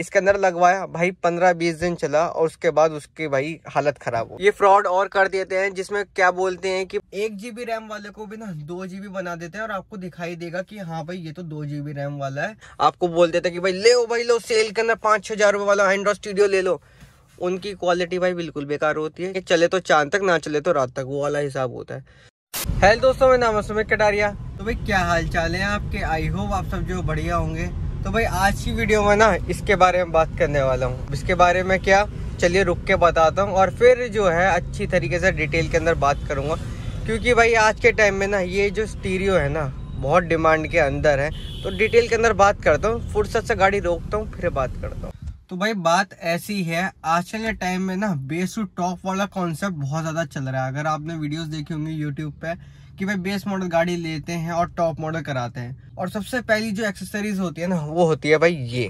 इसके अंदर लगवाया भाई पंद्रह बीस दिन चला और उसके बाद उसकी भाई हालत खराब हो ये फ्रॉड और कर देते हैं जिसमें क्या बोलते हैं कि एक जीबी रैम वाले को भी ना दो जीबी बना देते हैं और आपको दिखाई देगा कि हाँ भाई ये तो दो जीबी रैम वाला है आपको बोल देते कि भाई ले भाई लो सेल के अंदर पांच छह हजार रुपये वाला एंड्रॉइड स्टूडियो ले लो उनकी क्वालिटी भाई बिल्कुल बेकार होती है कि चले तो चांद तक ना चले तो रात तक वो वाला हिसाब होता है हेलो दोस्तों मैं नाम है सुमित कटारिया तो भाई क्या हाल चाल है आपके आई होप आप सब जो बढ़िया होंगे तो भाई आज की वीडियो में ना इसके बारे में बात करने वाला हूँ इसके बारे में क्या चलिए रुक के बताता हूँ और फिर जो है अच्छी तरीके से डिटेल के अंदर बात करूँगा क्योंकि भाई आज के टाइम में ना ये जो स्टीरियो है ना बहुत डिमांड के अंदर है तो डिटेल के अंदर बात करता हूँ फुर्सत से गाड़ी रोकता हूँ फिर बात करता हूँ तो भाई बात ऐसी है आज के टाइम में ना बेसू टॉप वाला कॉन्सेप्ट बहुत ज़्यादा चल रहा है अगर आपने वीडियोस देखी होंगी यूट्यूब पे कि भाई बेस मॉडल गाड़ी लेते हैं और टॉप मॉडल कराते हैं और सबसे पहली जो एक्सेसरीज होती है ना वो होती है भाई ये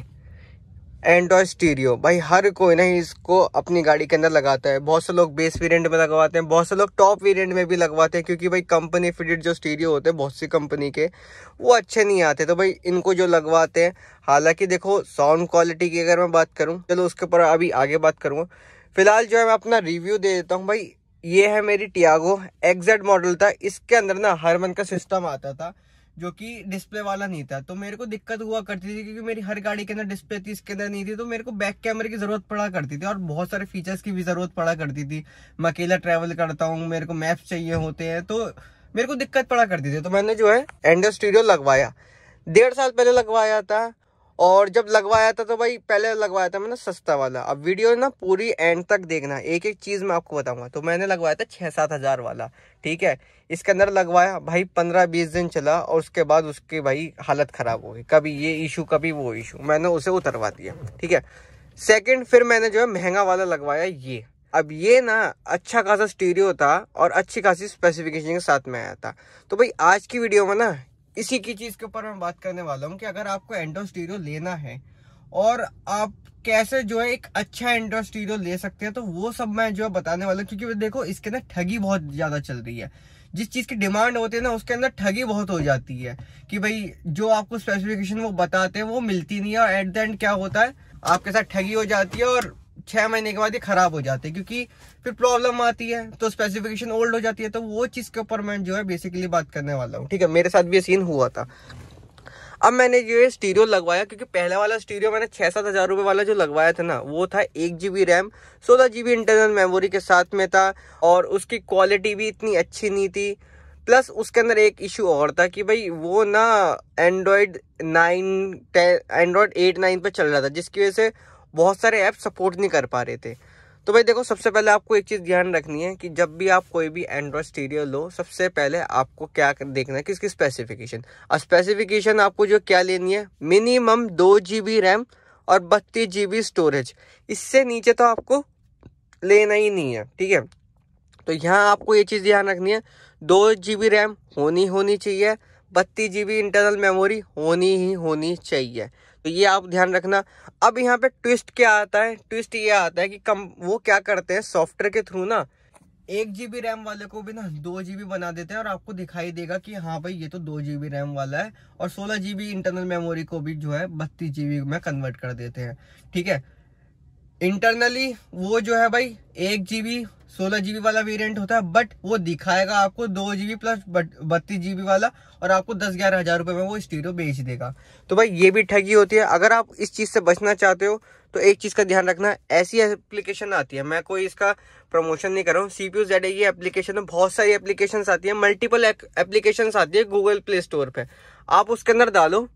एंड्रॉय स्टीरियो भाई हर कोई ना इसको अपनी गाड़ी के अंदर लगाता है बहुत से लोग बेस वेरिएंट में लगवाते हैं बहुत से लोग टॉप वेरिएंट में भी लगवाते हैं क्योंकि भाई कंपनी फिटेड जो स्टीरियो होते हैं बहुत सी कंपनी के वो अच्छे नहीं आते तो भाई इनको जो लगवाते हैं हालांकि देखो साउंड क्वालिटी की अगर मैं बात करूँ चलो उसके ऊपर अभी आगे बात करूँगा फिलहाल जो है मैं अपना रिव्यू दे देता हूँ भाई ये है मेरी टियागो एग्जैक्ट मॉडल था इसके अंदर ना हरमन का सिस्टम आता था जो कि डिस्प्ले वाला नहीं था तो मेरे को दिक्कत हुआ करती थी क्योंकि मेरी हर गाड़ी के अंदर डिस्प्ले थी इसके अंदर नहीं थी तो मेरे को बैक कैमरे की जरूरत पड़ा करती थी और बहुत सारे फीचर्स की भी जरूरत पड़ा करती थी मैं अकेला ट्रैवल करता हूँ मेरे को मैप्स चाहिए होते हैं तो मेरे को दिक्कत पड़ा करती थी तो मैंने जो है एंडो स्टूडियो लगवाया डेढ़ साल पहले लगवाया था और जब लगवाया था तो भाई पहले लगवाया था मैंने सस्ता वाला अब वीडियो ना पूरी एंड तक देखना एक एक चीज़ मैं आपको बताऊंगा तो मैंने लगवाया था छः सात हज़ार वाला ठीक है इसके अंदर लगवाया भाई पंद्रह बीस दिन चला और उसके बाद उसकी भाई हालत ख़राब हो गई कभी ये इशू कभी वो इशू मैंने उसे उतरवा दिया ठीक है सेकेंड फिर मैंने जो है महंगा वाला लगवाया ये अब ये ना अच्छा खासा स्टीरियो था और अच्छी खासी स्पेसिफिकेशन के साथ में आया था तो भाई आज की वीडियो में ना इसी की चीज़ के ऊपर मैं बात करने वाला हूँ कि अगर आपको एंडोस्टीरियो लेना है और आप कैसे जो है एक अच्छा एंडोस्टीरियो ले सकते हैं तो वो सब मैं जो है बताने वाला हूँ क्योंकि देखो इसके अंदर ठगी बहुत ज़्यादा चल रही है जिस चीज़ की डिमांड होती है ना उसके अंदर ठगी बहुत हो जाती है कि भाई जो आपको स्पेसिफिकेशन वो बताते हैं वो मिलती नहीं है और एट द एंड क्या होता है आपके साथ ठगी हो जाती है और छः महीने के बाद ये ख़राब हो जाते हैं क्योंकि फिर प्रॉब्लम आती है तो स्पेसिफिकेशन ओल्ड हो जाती है तो वो चीज़ के ऊपर मैं जो है बेसिकली बात करने वाला हूँ ठीक है मेरे साथ भी ये सीन हुआ था अब मैंने जो है स्टीरियो लगवाया क्योंकि पहला वाला स्टीरियो मैंने छः सात हज़ार रुपये वाला जो लगवाया था ना वो था एक जी बी रैम सोलह जी बी इंटरनल मेमोरी के साथ में था और उसकी क्वालिटी भी इतनी अच्छी नहीं थी प्लस उसके अंदर एक इशू और था कि भाई वो ना Android nine Android eight nine पर चल रहा था जिसकी वजह से बहुत सारे ऐप सपोर्ट नहीं कर पा रहे थे तो भाई देखो सबसे पहले आपको एक चीज़ ध्यान रखनी है कि जब भी आप कोई भी एंड्रॉयड स्टीरियो लो सबसे पहले आपको क्या देखना है किसकी स्पेसिफिकेशन और स्पेसिफिकेशन आपको जो क्या लेनी है मिनिमम दो जी बी रैम और बत्तीस जी बी स्टोरेज इससे नीचे तो आपको लेना ही नहीं है ठीक है तो यहाँ आपको ये चीज़ ध्यान रखनी है दो जी बी रैम होनी होनी चाहिए बत्तीस जी बी इंटरनल मेमोरी होनी ही होनी चाहिए तो ये आप ध्यान रखना अब यहाँ पे ट्विस्ट क्या आता है ट्विस्ट ये आता है कि कम वो क्या करते हैं सॉफ्टवेयर के थ्रू ना एक जीबी रैम वाले को भी ना दो जीबी बना देते हैं और आपको दिखाई देगा कि हाँ भाई ये तो दो जीबी रैम वाला है और सोलह जीबी इंटरनल मेमोरी को भी जो है बत्तीस जीबी में कन्वर्ट कर देते हैं ठीक है इंटरनली वो जो है भाई एक जीबी सोलह जीबी वाला वेरिएंट होता है बट वो दिखाएगा आपको दो जीबी प्लस बत्तीस जीबी वाला और आपको दस ग्यारह हजार रुपए में वो स्टीरियो बेच देगा तो भाई ये भी ठगी होती है अगर आप इस चीज़ से बचना चाहते हो तो एक चीज़ का ध्यान रखना ऐसी एप्लीकेशन आती है मैं कोई इसका प्रमोशन नहीं कर रहा हूँ सीपीयू जेड ये एप्लीकेशन में बहुत सारी एप्लीकेशन आती है मल्टीपल एप्लीकेशन आती है गूगल प्ले स्टोर पर आप उसके अंदर डालो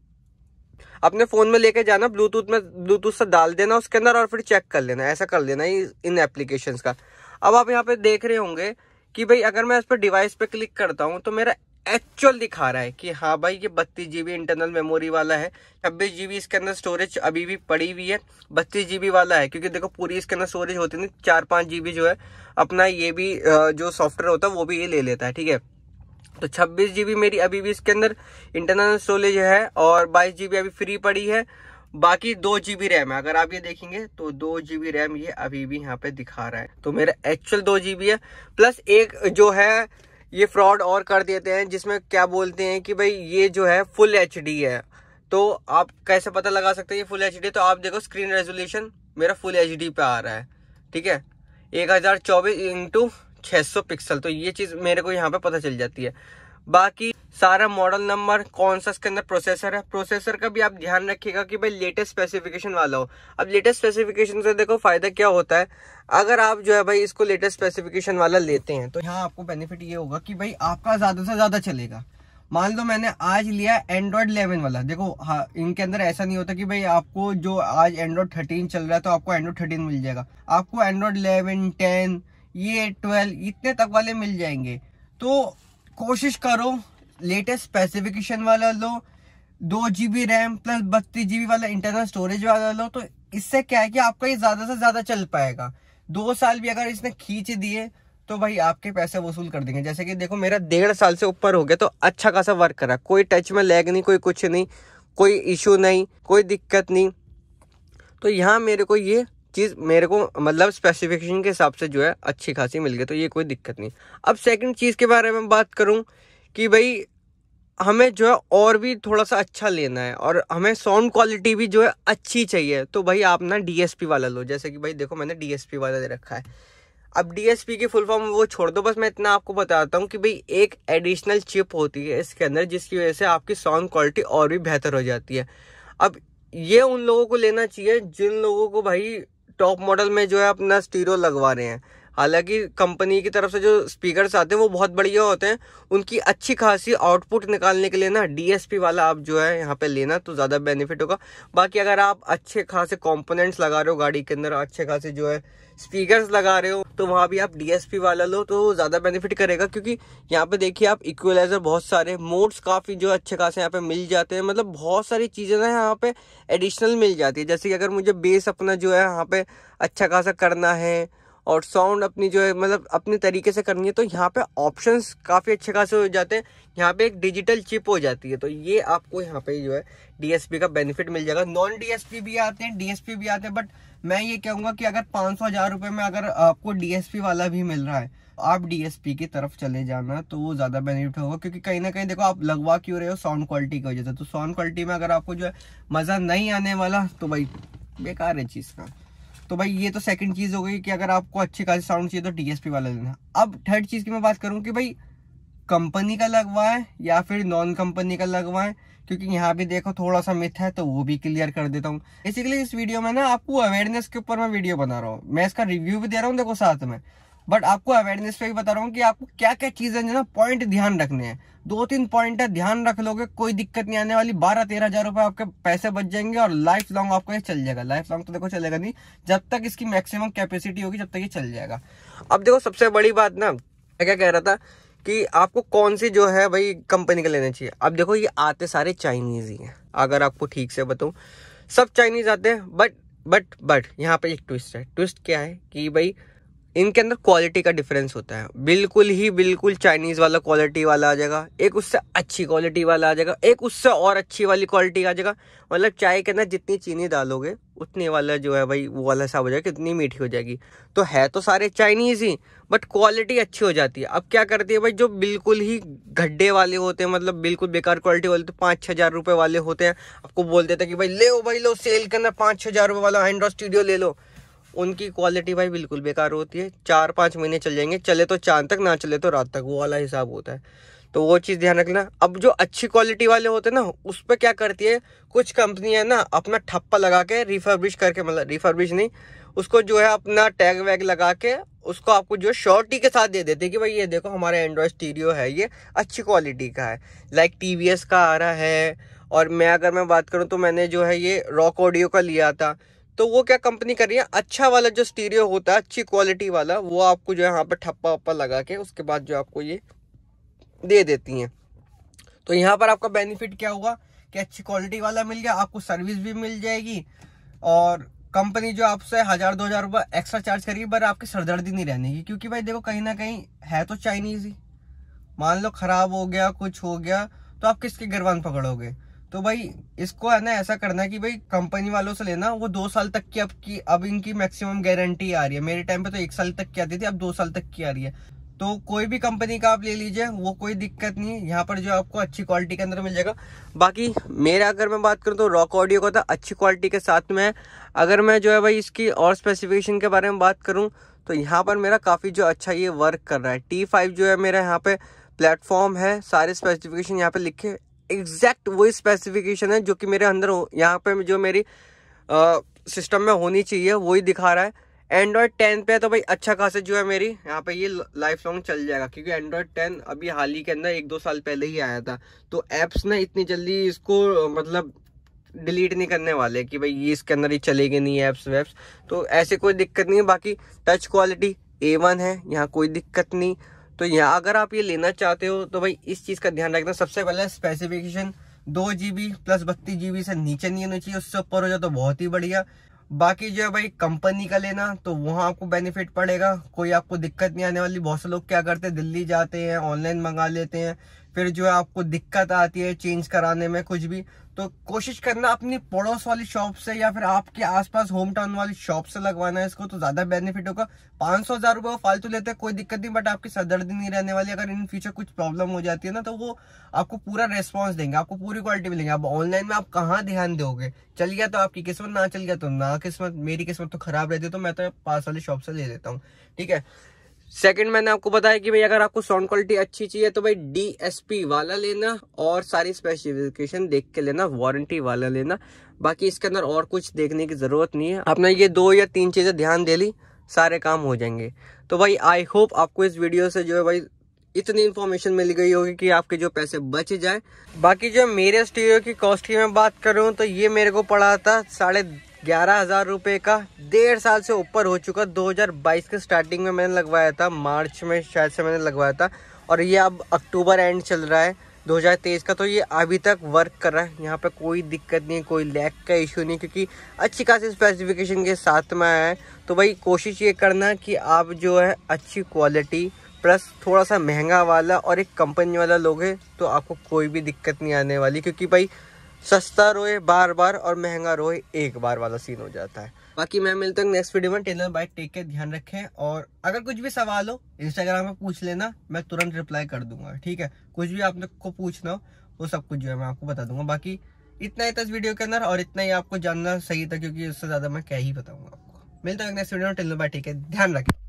अपने फोन में लेके जाना ब्लूटूथ में ब्लूटूथ से डाल देना उसके अंदर और फिर चेक कर लेना ऐसा कर लेना इन एप्लीकेशन का अब आप यहाँ पे देख रहे होंगे कि भाई अगर मैं इस पर डिवाइस पे क्लिक करता हूँ तो मेरा एक्चुअल दिखा रहा है कि हाँ भाई ये बत्तीस जीबी इंटरनल मेमोरी वाला है छब्बीस जीबी इसके अंदर स्टोरेज अभी भी पड़ी हुई है बत्तीस जीबी वाला है क्योंकि देखो पूरी इसके अंदर स्टोरेज होती नहीं चार पाँच जीबी जो है अपना ये भी जो सॉफ्टवेयर होता है वो भी ये ले लेता है ठीक है तो छब्बीस जीबी मेरी अभी भी इसके अंदर इंटरनल स्टोरेज है और बाईस जीबी अभी फ्री पड़ी है बाकी दो जीबी रैम है अगर आप ये देखेंगे तो दो जीबी रैम ये अभी भी यहाँ पे दिखा रहा है तो मेरा एक्चुअल दो जीबी है प्लस एक जो है ये फ्रॉड और कर देते हैं जिसमें क्या बोलते हैं कि भाई ये जो है फुल एच है तो आप कैसे पता लगा सकते हैं ये फुल एच तो आप देखो स्क्रीन रेजोल्यूशन मेरा फुल एच पे आ रहा है ठीक है एक हज़ार चौबीस इंटू छः सौ पिक्सल तो ये चीज़ मेरे को यहाँ पे पता चल जाती है बाकी सारा मॉडल नंबर कौन सा इसके अंदर प्रोसेसर है प्रोसेसर का भी आप ध्यान रखिएगा कि भाई लेटेस्ट स्पेसिफिकेशन वाला हो अब लेटेस्ट स्पेसिफिकेशन से देखो फायदा क्या होता है अगर आप जो है भाई इसको लेटेस्ट स्पेसिफिकेशन वाला लेते हैं तो यहाँ आपको बेनिफिट ये होगा कि भाई आपका ज्यादा से ज्यादा चलेगा मान लो मैंने आज लिया एंड्रॉयड इलेवन वाला देखो हाँ इनके अंदर ऐसा नहीं होता कि भाई आपको जो आज एंड्रॉयड थर्टीन चल रहा है तो आपको एंड्रॉयड थर्टीन मिल जाएगा आपको एंड्रॉयड इलेवन टेन ये ट्वेल्व इतने तक वाले मिल जाएंगे तो कोशिश करो लेटेस्ट स्पेसिफिकेशन वाला लो दो जी बी रैम प्लस बत्तीस जी बी वाला इंटरनल स्टोरेज वाला लो तो इससे क्या है कि आपका ये ज़्यादा से ज़्यादा चल पाएगा दो साल भी अगर इसने खींच दिए तो भाई आपके पैसे वसूल कर देंगे जैसे कि देखो मेरा डेढ़ साल से ऊपर हो गया तो अच्छा खासा वर्क करा कोई टच में लैग नहीं कोई कुछ नहीं कोई इशू नहीं कोई दिक्कत नहीं तो यहाँ मेरे को ये चीज़ मेरे को मतलब स्पेसिफिकेशन के हिसाब से जो है अच्छी खासी मिल गई तो ये कोई दिक्कत नहीं अब सेकंड चीज़ के बारे में बात करूँ कि भाई हमें जो है और भी थोड़ा सा अच्छा लेना है और हमें साउंड क्वालिटी भी जो है अच्छी चाहिए तो भाई आप ना डीएसपी वाला लो जैसे कि भाई देखो मैंने डीएसपी वाला दे रखा है अब डीएसपी की फुल फॉर्म वो छोड़ दो बस मैं इतना आपको बताता हूँ कि भाई एक एडिशनल चिप होती है इसके अंदर जिसकी वजह से आपकी साउंड क्वालिटी और भी बेहतर हो जाती है अब ये उन लोगों को लेना चाहिए जिन लोगों को भाई टॉप मॉडल में जो है अपना स्टीरो लगवा रहे हैं हालांकि कंपनी की तरफ से जो स्पीकर्स आते हैं वो बहुत बढ़िया होते हैं उनकी अच्छी खासी आउटपुट निकालने के लिए ना डीएसपी वाला आप जो है यहाँ पे लेना तो ज़्यादा बेनिफिट होगा बाकी अगर आप अच्छे खासे कॉम्पोनेंट्स लगा रहे हो गाड़ी के अंदर अच्छे खासे जो है स्पीकर्स लगा रहे हो तो वहाँ भी आप डी वाला लो तो ज़्यादा बेनिफिट करेगा क्योंकि यहाँ पर देखिए आप इक्वलाइजर बहुत सारे मोड्स काफ़ी जो अच्छे खासे यहाँ पे मिल जाते हैं मतलब बहुत सारी चीज़ें ना यहाँ पे एडिशनल मिल जाती है जैसे कि अगर मुझे बेस अपना जो है यहाँ पर अच्छा खासा करना है और साउंड अपनी जो है मतलब अपने तरीके से करनी है तो यहाँ पे ऑप्शंस काफ़ी अच्छे खासे हो जाते हैं यहाँ पे एक डिजिटल चिप हो जाती है तो ये आपको यहाँ पे जो है डीएसपी का बेनिफिट मिल जाएगा नॉन डीएसपी भी आते हैं डीएसपी भी आते हैं बट मैं ये कहूँगा कि अगर पाँच सौ हज़ार रुपये में अगर आपको डीएसपी वाला भी मिल रहा है आप डीएसपी की तरफ चले जाना तो वो ज़्यादा बेनिफिट होगा क्योंकि कहीं ना कहीं देखो आप लगवा क्यों रहे हो साउंड क्वालिटी की वजह से तो साउंड क्वालिटी में अगर आपको जो है मज़ा नहीं आने वाला तो भाई बेकार है चीज़ का तो भाई ये तो सेकंड चीज़ हो गई कि अगर आपको अच्छी खासी साउंड चाहिए तो डीएसपी वाला लेना अब थर्ड चीज़ की मैं बात करूँ कि भाई कंपनी का लगवाएं या फिर नॉन कंपनी का लगवाएं क्योंकि यहाँ भी देखो थोड़ा सा मिथ है तो वो भी क्लियर कर देता हूँ बेसिकली इस वीडियो में ना आपको अवेयरनेस के ऊपर मैं वीडियो बना रहा हूँ मैं इसका रिव्यू भी दे रहा हूँ देखो साथ में बट आपको अवेयरनेस पे भी बता रहा हूँ कि आपको क्या क्या चीज़ें जो ना पॉइंट ध्यान रखने हैं दो तीन पॉइंट है ध्यान रख लोगे कोई दिक्कत नहीं आने वाली बारह तेरह हजार रुपए आपके पैसे बच जाएंगे और लाइफ लॉन्ग आपको ये चल जाएगा लाइफ लॉन्ग तो देखो चलेगा नहीं जब तक इसकी मैक्सिमम कैपेसिटी होगी जब तक ये चल जाएगा अब देखो सबसे बड़ी बात ना मैं क्या कह रहा था कि आपको कौन सी जो है भाई कंपनी का लेना चाहिए अब देखो ये आते सारे चाइनीज ही हैं अगर आपको ठीक से बताऊं सब चाइनीज आते हैं बट बट बट यहाँ पे एक ट्विस्ट है ट्विस्ट क्या है कि भाई इनके अंदर क्वालिटी का डिफरेंस होता है बिल्कुल ही बिल्कुल चाइनीज़ वाला क्वालिटी वाला आ जाएगा एक उससे अच्छी क्वालिटी वाला आ जाएगा एक उससे और अच्छी वाली क्वालिटी आ जाएगा मतलब चाय के अंदर जितनी चीनी डालोगे उतनी वाला जो है भाई वो वाला हिसाब हो जाएगा कितनी मीठी हो जाएगी तो है तो सारे चाइनीज़ ही बट क्वालिटी अच्छी हो जाती है अब क्या करती है भाई जो बिल्कुल ही गड्ढे वाले होते हैं मतलब बिल्कुल बेकार क्वालिटी वाले तो पाँच छः हज़ार रुपये वाले होते हैं आपको बोल देते हैं कि भाई ले भाई लो सेल के अंदर पाँच छः हज़ार रुपये वाला एंड्रॉड स्टूडियो ले लो उनकी क्वालिटी भाई बिल्कुल बेकार होती है चार पाँच महीने चल जाएंगे चले तो चांद तक ना चले तो रात तक वो वाला हिसाब होता है तो वो चीज़ ध्यान रखना अब जो अच्छी क्वालिटी वाले होते हैं ना उस पर क्या करती है कुछ कंपनी है ना अपना ठप्पा लगा के रिफर्बिश करके मतलब रिफर्बिश नहीं उसको जो है अपना टैग वैग लगा के उसको आपको जो शॉर्टी के साथ दे देते कि भाई ये देखो हमारा एंड्रॉयड स्टीरियो है ये अच्छी क्वालिटी का है लाइक टी का आ रहा है और मैं अगर मैं बात करूँ तो मैंने जो है ये रॉक ऑडियो का लिया था तो वो क्या कंपनी कर रही है अच्छा वाला जो स्टीरियो होता है अच्छी क्वालिटी वाला वो आपको जो है यहाँ पर ठप्पा वप्पा लगा के उसके बाद जो आपको ये दे देती हैं तो यहाँ पर आपका बेनिफिट क्या हुआ कि अच्छी क्वालिटी वाला मिल गया आपको सर्विस भी मिल जाएगी और कंपनी जो आपसे हज़ार दो हज़ार रुपये एक्स्ट्रा चार्ज करेगी पर आपकी सरदर्दी नहीं रहनेगी क्योंकि भाई देखो कहीं ना कहीं है तो चाइनीज़ ही मान लो ख़राब हो गया कुछ हो गया तो आप किसकी गिरवान पकड़ोगे तो भाई इसको है ना ऐसा करना कि भाई कंपनी वालों से लेना वो दो साल तक की अब की अब इनकी मैक्सिमम गारंटी आ रही है मेरे टाइम पे तो एक साल तक की आती थी अब दो साल तक की आ रही है तो कोई भी कंपनी का आप ले लीजिए वो कोई दिक्कत नहीं है यहाँ पर जो आपको अच्छी क्वालिटी के अंदर मिल जाएगा बाकी मेरा अगर मैं बात करूँ तो रॉक ऑडियो का था तो अच्छी क्वालिटी के साथ में है अगर मैं जो है भाई इसकी और स्पेसिफिकेशन के बारे में बात करूँ तो यहाँ पर मेरा काफ़ी जो अच्छा ये वर्क कर रहा है टी फाइव जो है मेरा यहाँ पे प्लेटफॉर्म है सारे स्पेसिफिकेशन यहाँ पे लिखे एग्जैक्ट वही स्पेसिफिकेशन है जो कि मेरे अंदर हो यहाँ पे जो मेरी सिस्टम में होनी चाहिए वही दिखा रहा है एंड्रॉयड टेन पे तो भाई अच्छा खासा जो है मेरी यहाँ पे ये लाइफ लॉन्ग चल जाएगा क्योंकि एंड्रॉयड टेन अभी हाल ही के अंदर एक दो साल पहले ही आया था तो ऐप्स ना इतनी जल्दी इसको मतलब डिलीट नहीं करने वाले कि भाई ये इसके अंदर ही चलेगी नहीं ऐप्स वेप्स तो ऐसे कोई दिक्कत नहीं है बाकी टच क्वालिटी ए वन है यहाँ कोई दिक्कत नहीं तो यहाँ अगर आप ये लेना चाहते हो तो भाई इस चीज़ का ध्यान रखना सबसे पहले स्पेसिफिकेशन दो जी बी प्लस बत्तीस जी बी से नीचे नहीं होना चाहिए उससे ऊपर हो जाए तो बहुत ही बढ़िया बाकी जो है भाई कंपनी का लेना तो वहाँ आपको बेनिफिट पड़ेगा कोई आपको दिक्कत नहीं आने वाली बहुत से लोग क्या करते हैं दिल्ली जाते हैं ऑनलाइन मंगा लेते हैं फिर जो है आपको दिक्कत आती है चेंज कराने में कुछ भी तो कोशिश करना अपनी पड़ोस वाली शॉप से या फिर आपके आसपास होम टाउन वाली शॉप से लगवाना है इसको तो ज़्यादा बेनिफिट होगा पाँच सौ हज़ार रुपये फालतू लेते हैं कोई दिक्कत नहीं बट आपकी सरदर्दी नहीं रहने वाली अगर इन फ्यूचर कुछ प्रॉब्लम हो जाती है ना तो वो आपको पूरा रेस्पॉन्स देंगे आपको पूरी क्वालिटी मिलेंगे अब ऑनलाइन में आप कहाँ ध्यान दोगे चल गया तो आपकी किस्मत ना चल गया तो ना किस्मत मेरी किस्मत तो खराब रहती है तो मैं तो पास वाली शॉप से ले लेता हूँ ठीक है सेकंड मैंने आपको बताया कि भाई अगर आपको साउंड क्वालिटी अच्छी चाहिए तो भाई डीएसपी वाला लेना और सारी स्पेसिफिकेशन देख के लेना वारंटी वाला लेना बाकी इसके अंदर और कुछ देखने की ज़रूरत नहीं है आपने ये दो या तीन चीज़ें ध्यान दे ली सारे काम हो जाएंगे तो भाई आई होप आपको इस वीडियो से जो है भाई इतनी इन्फॉर्मेशन मिल गई होगी कि आपके जो पैसे बच जाए बाकी जो मेरे स्टूडियो की कॉस्ट की मैं बात करूँ तो ये मेरे को पड़ा था साढ़े ग्यारह हज़ार रुपये का डेढ़ साल से ऊपर हो चुका 2022 के स्टार्टिंग में मैंने लगवाया था मार्च में शायद से मैंने लगवाया था और ये अब अक्टूबर एंड चल रहा है 2023 का तो ये अभी तक वर्क कर रहा है यहाँ पे कोई दिक्कत नहीं कोई लैक का इशू नहीं क्योंकि अच्छी खासी स्पेसिफिकेशन के साथ में आया है तो भाई कोशिश ये करना कि आप जो है अच्छी क्वालिटी प्लस थोड़ा सा महंगा वाला और एक कंपनी वाला लोगे तो आपको कोई भी दिक्कत नहीं आने वाली क्योंकि भाई सस्ता रोए बार बार और महंगा रोए एक बार वाला सीन हो जाता है बाकी मैं मिलता हूँ नेक्स्ट वीडियो में टेलर बाइक टेक के ध्यान रखें और अगर कुछ भी सवाल हो इंस्टाग्राम में पूछ लेना मैं तुरंत रिप्लाई कर दूंगा ठीक है कुछ भी आप लोग को पूछना हो वो सब कुछ जो है मैं आपको बता दूंगा बाकी इतना ही था इस वीडियो के अंदर और इतना ही आपको जानना सही था क्योंकि उससे ज़्यादा मैं क्या ही बताऊंगा आपको मिलता हूँ नेक्स्ट वीडियो में टेलर बाइक टेक के ध्यान रखें